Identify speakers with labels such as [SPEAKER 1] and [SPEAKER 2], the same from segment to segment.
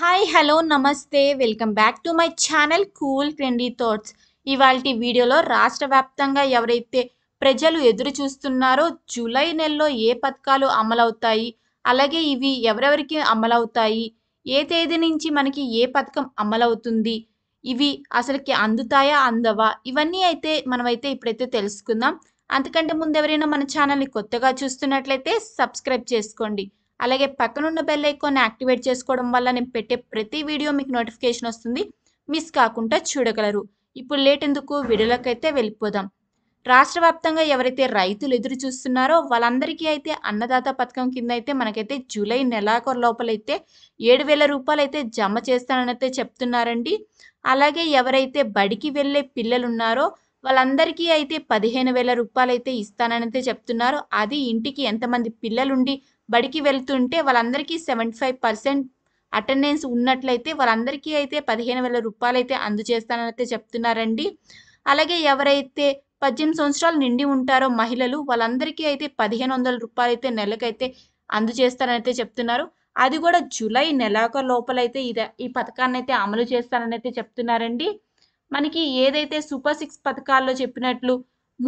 [SPEAKER 1] hi hello నమస్తే welcome back to my channel cool trendy thoughts ఇవాళ వీడియోలో రాష్ట్ర వ్యాప్తంగా ఎవరైతే ప్రజలు ఎదురు చూస్తున్నారో జూలై నెలలో ఏ పథకాలు అమలవుతాయి అలాగే ఇవి ఎవరెవరికి అమలవుతాయి ఏ తేదీ నుంచి మనకి ఏ పథకం అమలవుతుంది ఇవి అసలుకి అందుతాయా అందవా ఇవన్నీ అయితే మనమైతే ఇప్పుడైతే తెలుసుకుందాం అంతకంటే ముందు ఎవరైనా మన ఛానల్ని కొత్తగా చూస్తున్నట్లయితే సబ్స్క్రైబ్ చేసుకోండి అలాగే పక్కనున్న బెల్ ఐకాన్ యాక్టివేట్ చేసుకోవడం వల్ల నేను పెట్టే ప్రతి వీడియో మీకు నోటిఫికేషన్ వస్తుంది మిస్ కాకుండా చూడగలరు ఇప్పుడు లేట్ ఎందుకు వీడియోలకైతే వెళ్ళిపోదాం రాష్ట్ర వ్యాప్తంగా ఎవరైతే రైతులు ఎదురు చూస్తున్నారో వాళ్ళందరికీ అయితే అన్నదాత పథకం కింద అయితే మనకైతే జూలై నెలాఖరు లోపలైతే ఏడు వేల రూపాయలు అయితే జమ అయితే చెప్తున్నారండి అలాగే ఎవరైతే బడికి వెళ్ళే పిల్లలు ఉన్నారో వాళ్ళందరికీ అయితే పదిహేను వేల రూపాయలు అయితే అయితే చెప్తున్నారు అది ఇంటికి ఎంతమంది పిల్లలుండి బడికి వెళ్తుంటే వాళ్ళందరికీ సెవెంటీ ఫైవ్ పర్సెంట్ అటెండెన్స్ ఉన్నట్లయితే వాళ్ళందరికీ అయితే పదిహేను వేల రూపాయలు అయితే అందజేస్తానని అయితే చెప్తున్నారండి అలాగే ఎవరైతే పద్దెనిమిది సంవత్సరాలు నిండి ఉంటారో మహిళలు వాళ్ళందరికీ అయితే పదిహేను వందల రూపాయలు అయితే నెలకైతే అందజేస్తారని అయితే చెప్తున్నారు అది కూడా జూలై నెలాక లోపలైతే ఇదే ఈ పథకాన్ని అయితే అమలు చేస్తానని అయితే చెప్తున్నారండి మనకి ఏదైతే సూపర్ సిక్స్ పథకాల్లో చెప్పినట్లు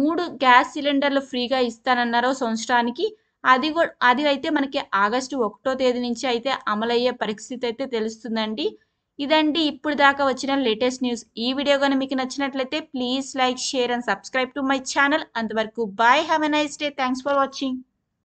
[SPEAKER 1] మూడు గ్యాస్ సిలిండర్లు ఫ్రీగా ఇస్తానన్నారో సంవత్సరానికి అది కూడా అది అయితే మనకి ఆగస్టు ఒకటో తేదీ నుంచి అయితే అమలయ్యే పరిస్థితి అయితే తెలుస్తుందండి ఇదండి ఇప్పుడు దాకా వచ్చిన లేటెస్ట్ న్యూస్ ఈ వీడియో కానీ మీకు నచ్చినట్లయితే please like share and subscribe to my channel అంతవరకు bye have a nice day thanks for watching